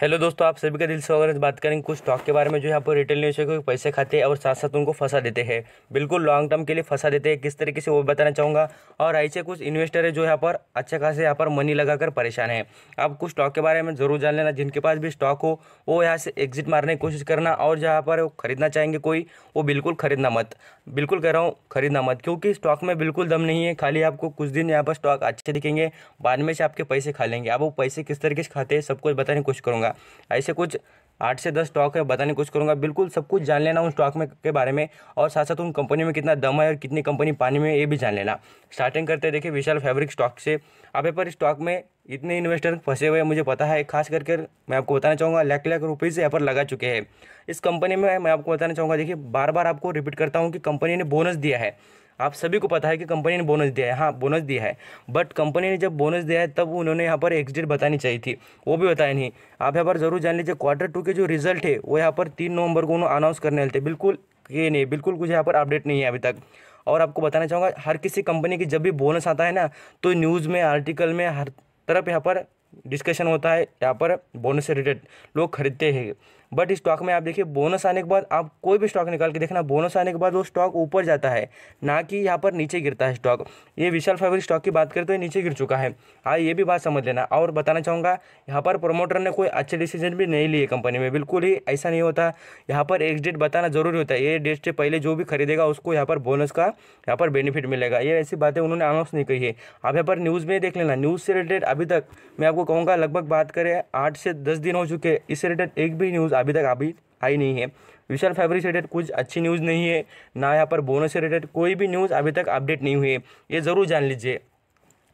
hello दोस्तों आप सभी का दिल से अगर बात करेंगे कुछ स्टॉक के बारे में जो यहाँ पर रिटेल निवेशकों को पैसे खाते हैं और साथ साथ उनको फंसा देते हैं बिल्कुल लॉन्ग टर्म के लिए फंसा देते हैं किस तरीके से वो बताना चाहूँगा और ऐसे कुछ इन्वेस्टर है जो यहाँ पर अच्छे खासे यहाँ पर मनी लगाकर परेशान है आप कुछ स्टॉक के बारे में ज़रूर जान लेना जिनके पास भी स्टॉक हो वो यहाँ से एग्जिट मारने की कोशिश करना और जहाँ पर खरीदना चाहेंगे कोई वो बिल्कुल खरीदना मत बिल्कुल कह रहा हूँ खरीदना मत क्योंकि स्टॉक में बिल्कुल दम नहीं है खाली आपको कुछ दिन यहाँ पर स्टॉक अच्छे दिखेंगे बाद में से आपके पैसे खा लेंगे आप वो पैसे किस तरीके से खाते हैं सब कुछ बताने की कोशिश करूँगा करूँगा ऐसे कुछ आठ से दस स्टॉक है बताने की कोशिश करूँगा बिल्कुल सब कुछ जान लेना उन स्टॉक में के बारे में और साथ साथ उन कंपनी में कितना दम है और कितनी कंपनी पानी में ये भी जान लेना स्टार्टिंग करते देखिए विशाल फैब्रिक स्टॉक से आप पर स्टॉक में इतने इन्वेस्टर फंसे हुए मुझे पता है खास करके मैं आपको बताना चाहूँगा लाख लाख रुपीज़ यहाँ पर लगा चुके हैं इस कंपनी में मैं आपको बताना चाहूँगा देखिए बार बार आपको रिपीट करता हूँ कि कंपनी ने बोनस दिया है आप सभी को पता है कि कंपनी ने बोनस दिया है हाँ बोनस दिया है बट कंपनी ने जब बोनस दिया है तब उन्होंने यहाँ पर एक्सडेट बतानी चाहिए थी वो भी बताया नहीं आप यहाँ पर ज़रूर जान लीजिए क्वार्टर टू के जो रिजल्ट है वो यहाँ पर तीन नवंबर को उन्होंने अनाउंस करने वाले थे बिल्कुल ये नहीं बिल्कुल कुछ यहाँ पर अपडेट नहीं है अभी तक और आपको बताना चाहूँगा हर किसी कंपनी की जब भी बोनस आता है ना तो न्यूज़ में आर्टिकल में हर तरफ यहाँ पर डिस्कशन होता है यहाँ पर बोनस से रिलेटेड लोग खरीदते हैं बट स्टॉक में आप देखिए बोनस आने के बाद आप कोई भी स्टॉक निकाल के देखना बोनस आने के बाद वो स्टॉक ऊपर जाता है ना कि यहाँ पर नीचे गिरता है स्टॉक ये विशाल फाइवरी स्टॉक की बात करें तो ये नीचे गिर चुका है हाँ ये भी बात समझ लेना और बताना चाहूँगा यहाँ पर प्रोमोटर ने कोई अच्छे डिसीजन भी नहीं लिए कंपनी में बिल्कुल ही ऐसा नहीं होता यहाँ पर एक डेट बताना जरूरी होता है ये डेट से पहले जो भी खरीदेगा उसको यहाँ पर बोनस का यहाँ पर बेनिफिट मिलेगा ये ऐसी बातें उन्होंने अनाउंस नहीं कही है आप यहाँ पर न्यूज़ में देख लेना न्यूज़ से रिलेटेड अभी तक मैं आपको कहूँगा लगभग बात करें आठ से दस दिन हो चुके इससे रिलेटेड एक भी न्यूज़ अभी तक अभी आई नहीं है विशाल फैब्रिक से रिलेटेड कुछ अच्छी न्यूज़ नहीं है ना यहाँ पर बोनस से रिलेटेड कोई भी न्यूज़ अभी तक अपडेट नहीं हुई है ये ज़रूर जान लीजिए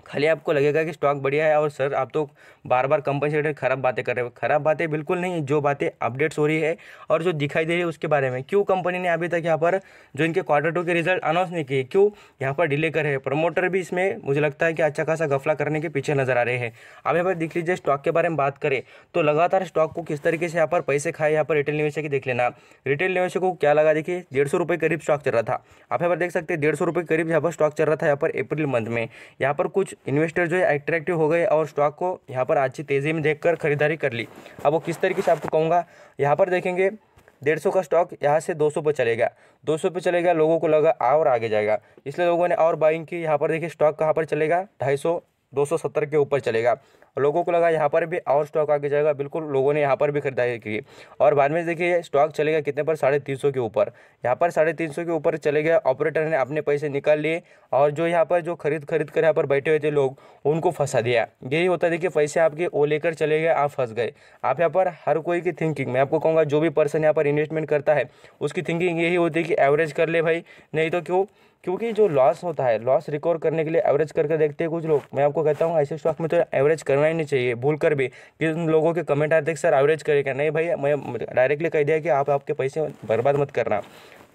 खाली आपको लगेगा कि स्टॉक बढ़िया है और सर आप तो बार बार कंपनी से रिलेटेड खराब बातें कर रहे हो खराब बातें बिल्कुल नहीं जो बातें अपडेट्स हो रही है और जो दिखाई दे रही है उसके बारे में क्यों कंपनी ने अभी तक यहाँ पर जो इनके क्वार्टर टू के रिजल्ट अनाउंस नहीं किए क्यों यहाँ पर डिले कर रहे हैं प्रमोटर भी इसमें मुझे लगता है कि अच्छा खासा गफला करने के पीछे नजर आ रहे हैं अब यहाँ पर देख लीजिए स्टॉक के बारे में बात करें तो लगातार स्टॉक को किस तरीके से यहाँ पर पैसे खाए यहाँ पर रिटेल निवेशक देख लेना रिटेल निवेशक को क्या लगा देखिए डेढ़ सौ रुपये करीब स्टॉक चल रहा था आप यहाँ पर देख सकते हैं डेढ़ सौ रुपये करीब यहाँ पर स्टॉक चल रहा था यहाँ पर अप्रैल मंथ में यहाँ पर कुछ कुछ इन्वेस्टर जो है अट्रैक्टिव हो गए और स्टॉक को यहाँ पर अच्छी तेज़ी में देख कर खरीदारी कर ली अब वो किस तरीके से आपको कहूँगा यहाँ पर देखेंगे डेढ़ सौ का स्टॉक यहाँ से दो सौ पर चलेगा दो सौ पर चलेगा लोगों को लगा और आगे जाएगा इसलिए लोगों ने और बाइंग की यहाँ पर देखिए स्टॉक कहाँ पर चलेगा ढाई सौ दो सौ सत्तर के ऊपर चलेगा लोगों को लगा यहाँ पर भी और स्टॉक आगे जाएगा बिल्कुल लोगों ने यहाँ पर भी खरीदारी की और बाद में देखिए स्टॉक चले गया कितने पर साढ़े तीन सौ के ऊपर यहाँ पर साढ़े तीन सौ के ऊपर चले गए ऑपरेटर ने अपने पैसे निकाल लिए और जो यहाँ पर जो खरीद खरीद कर यहाँ पर बैठे हुए थे लोग उनको फंसा दिया यही होता देखिए पैसे आपके वो लेकर चले गए आप फंस गए आप यहाँ पर हर कोई की थिंकिंग मैं आपको कहूँगा जो भी पर्सन यहाँ पर इन्वेस्टमेंट करता है उसकी थिंकिंग यही होती है कि एवरेज कर ले भाई नहीं तो क्यों क्योंकि जो लॉस होता है लॉस रिकवर करने के लिए एवरेज करके देखते हैं कुछ लोग मैं आपको कहता हूँ ऐसे स्टॉक में तो एवरेज करना ही नहीं चाहिए भूल कर भी कि उन लोगों के कमेंट आते हैं सर एवरेज करेगा नहीं भाई मैं डायरेक्टली कह दिया कि आप आपके पैसे बर्बाद मत करना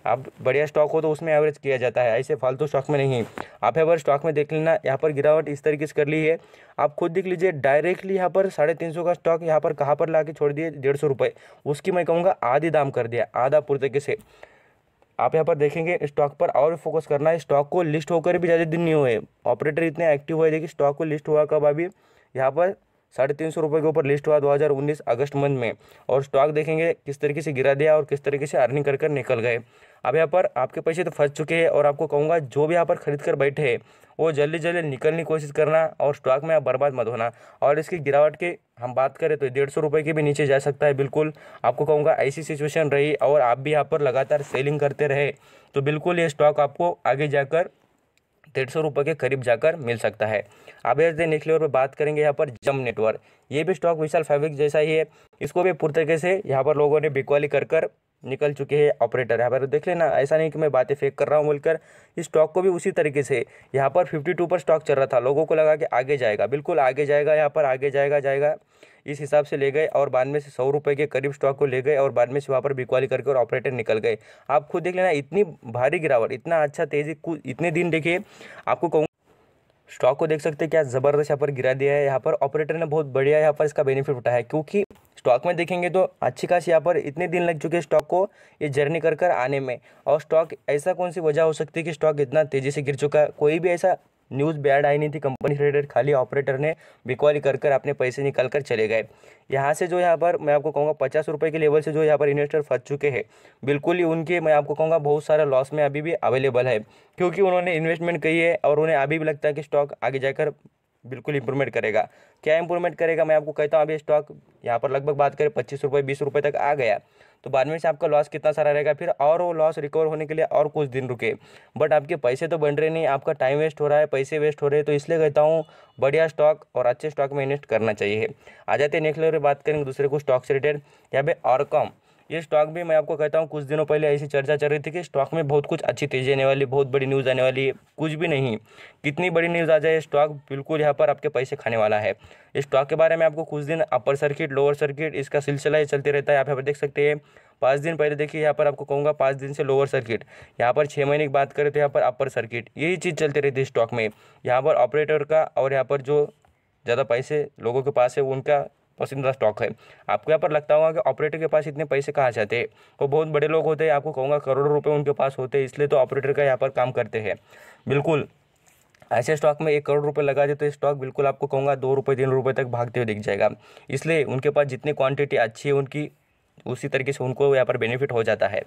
आप बढ़िया स्टॉक हो तो उसमें एवरेज किया जाता है ऐसे फालतू स्टॉक में नहीं आप एवर स्टॉक में देख लेना यहाँ पर गिरावट इस तरीके से कर ली है आप खुद देख लीजिए डायरेक्टली यहाँ पर साढ़े तीन सौ का स्टॉक यहाँ पर कहाँ पर ला के छोड़ दिए डेढ़ सौ रुपये उसकी मैं कहूँगा आधी दाम कर दिया आधा तरीके से आप यहाँ पर देखेंगे स्टॉक पर और फोकस करना है स्टॉक को लिस्ट होकर भी ज़्यादा दिन नहीं हुए ऑपरेटर इतने एक्टिव हुए देखिए स्टॉक को लिस्ट हुआ कब अभी यहाँ पर साढ़े तीन सौ रुपये के ऊपर लिस्ट हुआ 2019 अगस्त मंथ में और स्टॉक देखेंगे किस तरीके से गिरा दिया और किस तरीके से अर्निंग कर कर निकल गए अब यहाँ पर आपके पैसे तो फंस चुके हैं और आपको कहूँगा जो भी यहाँ पर खरीद कर बैठे हैं वो जल्दी जल्दी निकलने की कोशिश करना और स्टॉक में आप बर्बाद मत होना और इसकी गिरावट की हम बात करें तो डेढ़ सौ रुपये के भी नीचे जा सकता है बिल्कुल आपको कहूँगा ऐसी सिचुएशन रही और आप भी यहाँ पर लगातार सेलिंग करते रहे तो बिल्कुल ये स्टॉक आपको आगे जाकर डेढ़ सौ रुपये के करीब जाकर मिल सकता है अब यदि नेक्स्ट लेवल पर बात करेंगे यहाँ पर जम नेटवर्क ये भी स्टॉक विशाल फैब्रिक जैसा ही है इसको भी पूरी तरीके से यहाँ पर लोगों ने बिकवाली कर कर निकल चुके हैं ऑपरेटर यहाँ पर देख लेना ऐसा नहीं कि मैं बातें फेक कर रहा हूँ बोलकर इस स्टॉक को भी उसी तरीके से यहाँ पर 52 पर स्टॉक चल रहा था लोगों को लगा कि आगे जाएगा बिल्कुल आगे जाएगा यहाँ पर आगे जाएगा जाएगा इस हिसाब से ले गए और बाद में से सौ रुपये के करीब स्टॉक को ले गए और बाद में से वहाँ पर बिकवाली करके और ऑपरेटर निकल गए आप खुद देख लेना इतनी भारी गिरावट इतना अच्छा तेज़ी इतने दिन देखिए आपको कहूँगा स्टॉक को देख सकते हैं क्या ज़बरदस्त यहाँ पर गिरा दिया है यहाँ पर ऑपरेटर ने बहुत बढ़िया यहाँ पर इसका बेनिफिट उठाया है क्योंकि स्टॉक में देखेंगे तो अच्छी खासी यहाँ पर इतने दिन लग चुके हैं स्टॉक को ये जर्नी कर कर आने में और स्टॉक ऐसा कौन सी वजह हो सकती है कि स्टॉक इतना तेज़ी से गिर चुका है कोई भी ऐसा न्यूज़ बैड आई नहीं थी कंपनी से रिलेटेड खाली ऑपरेटर ने बिकवाली कर कर अपने पैसे निकाल कर चले गए यहाँ से जो यहाँ पर मैं आपको कहूँगा पचास रुपये के लेवल से जो यहाँ पर इन्वेस्टर फंस चुके हैं बिल्कुल ही उनके मैं आपको कहूँगा बहुत सारा लॉस में अभी भी अवेलेबल है क्योंकि उन्होंने इन्वेस्टमेंट की है और उन्हें अभी भी लगता है कि स्टॉक आगे जाकर बिल्कुल इंप्रूवमेंट करेगा क्या इंप्रूवमेंट करेगा मैं आपको कहता हूँ अभी स्टॉक यहाँ पर लगभग बात करें पच्चीस रुपये बीस रुपये तक आ गया तो बाद में से आपका लॉस कितना सारा रहेगा फिर और वो लॉस रिकवर होने के लिए और कुछ दिन रुके बट आपके पैसे तो बन रहे नहीं आपका टाइम वेस्ट हो रहा है पैसे वेस्ट हो रहे हैं तो इसलिए कहता हूँ बढ़िया स्टॉक और अच्छे स्टॉक में इन्वेस्ट करना चाहिए आ जाते हैं नेक्स्ट लेवल पर बात करेंगे दूसरे कुछ स्टॉक से रिलेटेड या फिर और कम ये स्टॉक भी मैं आपको कहता हूँ कुछ दिनों पहले ऐसी चर्चा चल रही थी कि स्टॉक में बहुत कुछ अच्छी तेजी आने वाली बहुत बड़ी न्यूज़ आने वाली है कुछ भी नहीं कितनी बड़ी न्यूज़ आ जाए स्टॉक बिल्कुल यहाँ पर आपके पैसे खाने वाला है इस स्टॉक के बारे में आपको कुछ दिन अपर सर्किट लोअर सर्किट इसका सिलसिला ही चलते रहता है आप यहाँ पर देख सकते हैं पाँच दिन पहले देखिए यहाँ पर आपको कहूँगा पाँच दिन से लोअर सर्किट यहाँ पर छः महीने की बात करें तो यहाँ पर अपर सर्किट यही चीज़ चलती रहती है स्टॉक में यहाँ पर ऑपरेटर का और यहाँ पर जो ज़्यादा पैसे लोगों के पास है उनका पसंदीदा स्टॉक है आपको यहाँ पर लगता होगा कि ऑपरेटर के पास इतने पैसे कहाँ जाते हैं वो बहुत बड़े लोग होते हैं आपको कहूँगा करोड़ों रुपये उनके पास होते हैं इसलिए तो ऑपरेटर का यहाँ पर काम करते हैं बिल्कुल ऐसे स्टॉक में एक करोड़ रुपए लगा दे तो ये स्टॉक बिल्कुल आपको कहूँगा दो रुपये तीन रुपये तक भागते हुए दिख जाएगा इसलिए उनके पास जितनी क्वांटिटी अच्छी है उनकी उसी तरीके से उनको यहाँ पर बेनिफिट हो जाता है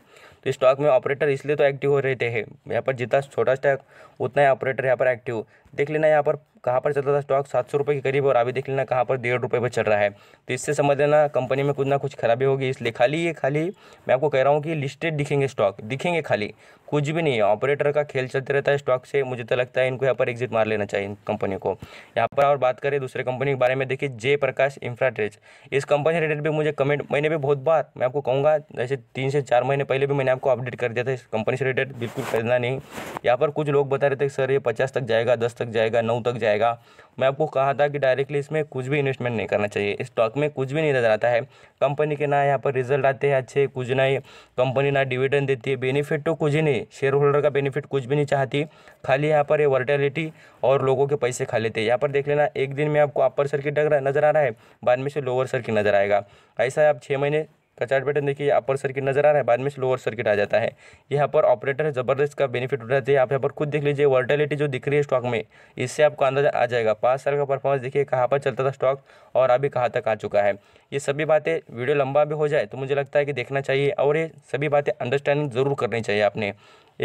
तो स्टॉक में ऑपरेटर इसलिए तो एक्टिव हो रहते हैं यहाँ पर जितना छोटा स्टॉक उतना ही ऑपरेटर यहाँ पर एक्टिव देख लेना यहाँ पर कहाँ पर चल रहा था स्टॉक सात सौ रुपये के करीब और अभी देख लेना कहाँ पर डेढ़ रुपये पर चल रहा है तो इससे समझ लेना कंपनी में कुछ ना कुछ खराबी होगी इसलिए खाली ये खाली मैं आपको कह रहा हूँ कि लिस्टेड दिखेंगे स्टॉक दिखेंगे खाली कुछ भी नहीं है ऑपरेटर का खेल चलते रहता है स्टॉक से मुझे तो लगता है इनको यहाँ पर एग्जिट मार लेना चाहिए कंपनी को यहाँ पर और बात करें दूसरे कंपनी के बारे में देखिए जय प्रकाश इंफ्राटेच इस कंपनी रिलेटेड भी मुझे कमेंट मैंने भी बहुत बार मैं आपको कहूँगा जैसे तीन से चार महीने पहले भी मैंने आपको अपडेट कर दिया था इस कंपनी से रिलेटेड बिल्कुल खरीदना नहीं यहाँ पर कुछ लोग बता रहे थे सर ये पचास तक जाएगा दस तक जाएगा नौ तक जाएगा जाएगा मैं आपको कहा था कि डायरेक्टली इसमें कुछ भी इन्वेस्टमेंट नहीं करना चाहिए स्टॉक में कुछ भी नहीं नजर आता है कंपनी के ना यहाँ पर रिजल्ट आते हैं अच्छे कुछ नहीं कंपनी ना डिविडेंड देती है बेनिफिट तो कुछ ही नहीं शेयर होल्डर का बेनिफिट कुछ भी नहीं चाहती खाली यहाँ पर ये वर्टेलिटी और लोगों के पैसे खा लेते हैं यहाँ पर देख लेना एक दिन में आपको अपर सर्किट नजर आ रहा है बाद में से लोअर सर्किट नजर आएगा ऐसा आप छः महीने का चार्ट पैटर्न देखिए अपर सर्किट नजर आ रहा है बाद में लोअर सर्किट आ जाता है यहाँ पर ऑपरेटर है जबरदस्त का बेनिफिट उठाते हैं आप यहाँ पर खुद देख लीजिए वर्टेलिटी जो दिख रही है स्टॉक में इससे आपको अंदाजा आ जाएगा पाँच साल का परफॉर्मेंस देखिए कहाँ पर चलता था स्टॉक और अभी कहाँ तक आ चुका है ये सभी बातें वीडियो लंबा भी हो जाए तो मुझे लगता है कि देखना चाहिए और ये सभी बातें अंडरस्टैंडिंग जरूर करनी चाहिए आपने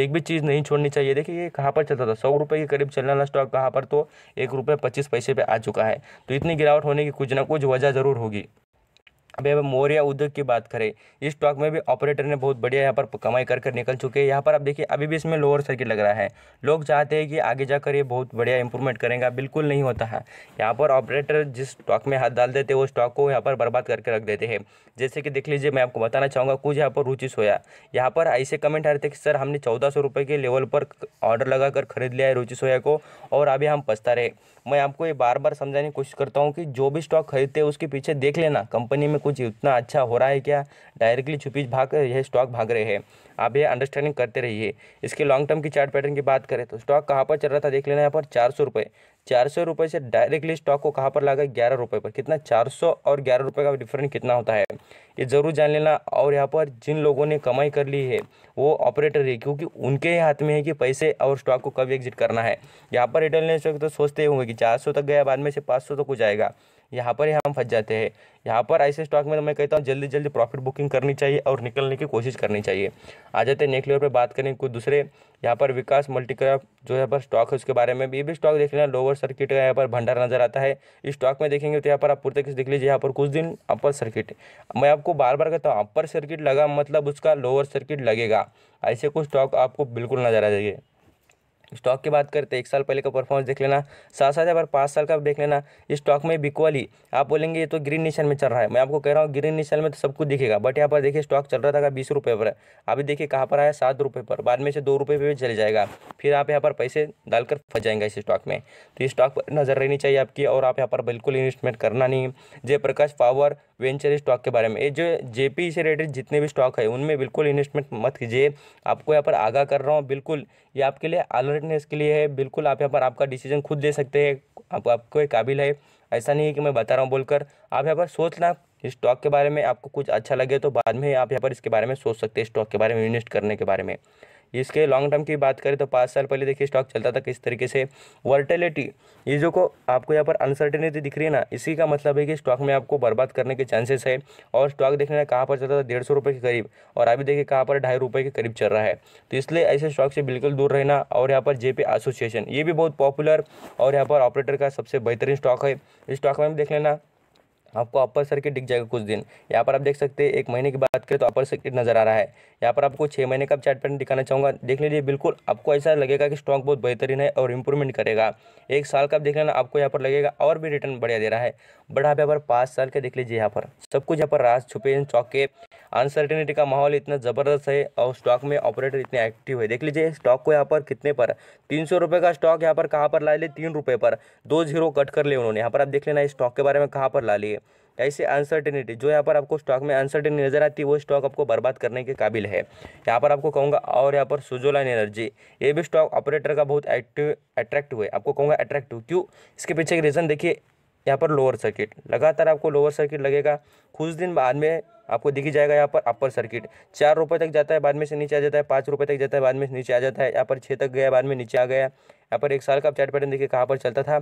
एक भी चीज़ नहीं छोड़नी चाहिए देखिए ये कहाँ पर चलता था सौ रुपये के करीब चलने वाला स्टॉक कहाँ पर तो एक रुपये पच्चीस पैसे पे आ चुका है तो इतनी गिरावट होने की कुछ ना कुछ वजह ज़रूर होगी अब मौर्या मौर्य उद्योग की बात करें इस स्टॉक में भी ऑपरेटर ने बहुत बढ़िया यहाँ पर कमाई कर कर निकल चुके हैं यहाँ पर आप देखिए अभी भी इसमें लोअर सर्किट लग रहा है लोग चाहते हैं कि आगे जाकर ये बहुत बढ़िया इंप्रूवमेंट करेंगे बिल्कुल नहीं होता है यहाँ पर ऑपरेटर जिस स्टॉक में हाथ डाल देते हैं वो स्टॉक को यहाँ पर बर्बाद करके रख देते हैं जैसे कि देख लीजिए मैं आपको बताना चाहूँगा कुछ यहाँ पर रुचि सोया यहाँ पर ऐसे कमेंट आ रहे थे कि सर हमने चौदह सौ रुपये के लेवल पर ऑर्डर लगा कर खरीद लिया है रुचि सोया को और अभी हम पछता रहे मैं आपको ये बार बार समझाने की कोशिश करता हूँ कि जो भी स्टॉक खरीदते हैं उसके पीछे देख लेना कंपनी में कुछ इतना अच्छा हो रहा है क्या डायरेक्टली छुपी भाग यह स्टॉक भाग रहे हैं आप ये अंडरस्टैंडिंग करते रहिए इसके लॉन्ग टर्म की चार्ट पैटर्न की बात करें तो स्टॉक कहाँ पर चल रहा था देख लेना यहाँ पर चार सौ रुपये चार सौ रुपये से डायरेक्टली स्टॉक को कहाँ पर लागा ग्यारह रुपये पर कितना चार सौ और ग्यारह रुपये का डिफरेंट कितना होता है ये ज़रूर जान लेना और यहाँ पर जिन लोगों ने कमाई कर ली है वो ऑपरेटर है क्योंकि उनके हाथ में है कि पैसे और स्टॉक को कब एग्जिट करना है यहाँ पर रिटर्न स्टॉक तो सोचते होंगे कि चार तक गया बाद में से पाँच तो कुछ आएगा यहाँ पर ही हम फंस जाते हैं यहाँ पर ऐसे स्टॉक में तो मैं कहता हूँ जल्दी जल्दी प्रॉफिट बुकिंग करनी चाहिए और निकलने की कोशिश करनी चाहिए आ जाते हैं नेक्स्ट लेवल पर बात करें कुछ दूसरे यहाँ पर विकास मल्टीक्राफ्ट जो यहाँ पर स्टॉक है उसके बारे में भी ये भी स्टॉक देख लेना लोअर सर्किट का यहाँ पर भंडार नजर आता है इस स्टॉक में देखेंगे तो यहाँ पर आप पूर्ते देख लीजिए यहाँ पर कुछ दिन अपर सर्किट मैं आपको बार बार कहता हूँ अपर सर्किट लगा मतलब उसका लोअर सर्किट लगेगा ऐसे कुछ स्टॉक आपको बिल्कुल नजर आ जाएगी स्टॉक की बात करते एक साल पहले का परफॉर्मेंस देख लेना साथ साथ अगर पाँच साल का देख लेना स्टॉक में बिकवाली आप बोलेंगे ये तो ग्रीन निशान में चल रहा है मैं आपको कह रहा हूँ ग्रीन निशान में तो सब कुछ दिखेगा बट यहाँ पर देखिए स्टॉक चल रहा था बीस रुपये पर अभी देखिए कहाँ पर आया सात रुपये पर बाद में से दो रुपये पर भी चले जाएगा फिर आप यहाँ पर पैसे डालकर फंस जाएंगे इस स्टॉक में तो इस स्टॉक पर नज़र रहनी चाहिए आपकी और आप यहाँ पर बिल्कुल इन्वेस्टमेंट करना नहीं जयप्रकाश पावर वेंचर स्टॉक के बारे में ये जो जेपी से रिलेटेड जितने भी स्टॉक है उनमें बिल्कुल इन्वेस्टमेंट मत कीजिए आपको यहाँ पर आगाह कर रहा हूँ बिल्कुल ये आपके लिए आलरे अवेयरनेस के लिए है बिल्कुल आप यहाँ पर आपका डिसीजन खुद ले सकते हैं आप आपको काबिल है ऐसा नहीं है कि मैं बता रहा हूँ बोलकर आप यहाँ पर सोचना इस स्टॉक के बारे में आपको कुछ अच्छा लगे तो बाद में आप यहाँ पर इसके बारे में सोच सकते हैं स्टॉक के बारे में इन्वेस्ट करने के बारे में इसके लॉन्ग टर्म की बात करें तो पाँच साल पहले देखिए स्टॉक चलता था किस तरीके से वर्टेलिटी ये जो को आपको यहाँ पर अनसर्टेनिटी दिख रही है ना इसी का मतलब है कि स्टॉक में आपको बर्बाद करने के चांसेस है और स्टॉक देखने कहाँ पर चलता था डेढ़ सौ रुपये के करीब और अभी देखिए कहाँ पर ढाई रुपये के करीब चल रहा है तो इसलिए ऐसे स्टॉक से बिल्कुल दूर रहना और यहाँ पर जेपी एसोसिएशन ये भी बहुत पॉपुलर और यहाँ पर ऑपरेटर का सबसे बेहतरीन स्टॉक है इस स्टॉक में भी देख लेना आपको अपर सर्किट दिख जाएगा कुछ दिन यहाँ पर आप देख सकते हैं एक महीने की बात करें तो अपर सर्किट नजर आ रहा है यहाँ पर आपको छः महीने का चार्ट पैटर्न दिखाना चाहूँगा देख लीजिए बिल्कुल आपको ऐसा लगेगा कि स्टॉक बहुत बेहतरीन है और इंप्रूवमेंट करेगा एक साल का आप देख लेना आपको यहाँ पर लगेगा और भी रिटर्न बढ़िया दे रहा है बट आप यहाँ पर पाँच साल का देख लीजिए यहाँ पर सब कुछ यहाँ पर राज छुपे चौके अनसर्टिनिटी का माहौल इतना ज़बरदस्त है और स्टॉक में ऑपरेटर इतने एक्टिव है देख लीजिए स्टॉक को यहाँ पर कितने पर तीन सौ रुपये का स्टॉक यहाँ पर कहाँ पर ला लिए तीन रुपये पर दो जीरो कट कर लिए उन्होंने यहाँ पर आप देख लेना इस स्टॉक के बारे में कहाँ पर ला लिए ऐसे अनसर्टिनिटी जो यहाँ पर आपको स्टॉक में अनसर्टिनिटी नज़र आती है वो स्टॉक आपको बर्बाद करने के काबिल है यहाँ पर आपको कहूँगा और यहाँ पर सुजोलाइन एनर्जी ये भी स्टॉक ऑपरेटर का बहुत एक्टिव अट्रैक्टिव है आपको कहूँगा अट्रैक्टिव क्यों इसके पीछे एक रीज़न देखिए यहाँ पर लोअर सर्किट लगातार आपको लोअर सर्किट लगेगा कुछ दिन बाद में आपको दिखी जाएगा यहाँ पर अपर सर्किट चार रुपये तक जाता है बाद में से नीचे आ जाता है पाँच रुपये तक जाता है बाद में से नीचे आ जाता है यहाँ पर छः तक गया बाद में नीचे आ गया यहाँ पर एक साल का चार्ट पैटर्न देखिए कहाँ पर चलता था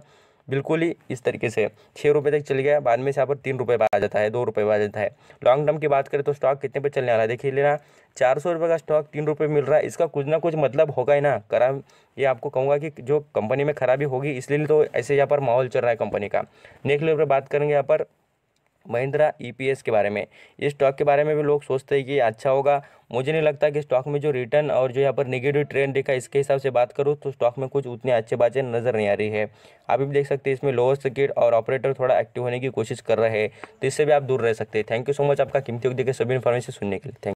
बिल्कुल ही इस तरीके से छः रुपये तक चल गया बाद में से यहाँ पर तीन रुपये पर आ जाता है दो रुपये आ जाता है लॉन्ग टर्म की बात करें तो स्टॉक कितने पर चलने वाला है देखिए लेना चार सौ रुपये का स्टॉक तीन रुपये मिल रहा है इसका कुछ ना कुछ मतलब होगा ही ना खराब ये आपको कहूँगा कि जो कंपनी में खराबी होगी इसलिए तो ऐसे यहाँ पर माहौल चल रहा है कंपनी का नेक्स्ट लेवल पर बात करेंगे यहाँ पर महिंद्रा ईपीएस e के बारे में इस स्टॉक के बारे में भी लोग सोचते हैं कि अच्छा होगा मुझे नहीं लगता कि स्टॉक में जो रिटर्न और जो यहाँ पर निगेटिव ट्रेंड देखा इसके हिसाब से बात करूँ तो स्टॉक में कुछ उतनी अच्छे बातें नज़र नहीं आ रही है आप भी देख सकते हैं इसमें लोअर सर्किट और ऑपरेटर थोड़ा एक्टिव होने की कोशिश कर रहे हैं तो इससे भी आप दूर रह सकते हैं थैंक यू सो मच आपका कीमती उद्योग सभी इन्फॉर्मेशन सुनने के लिए थैंक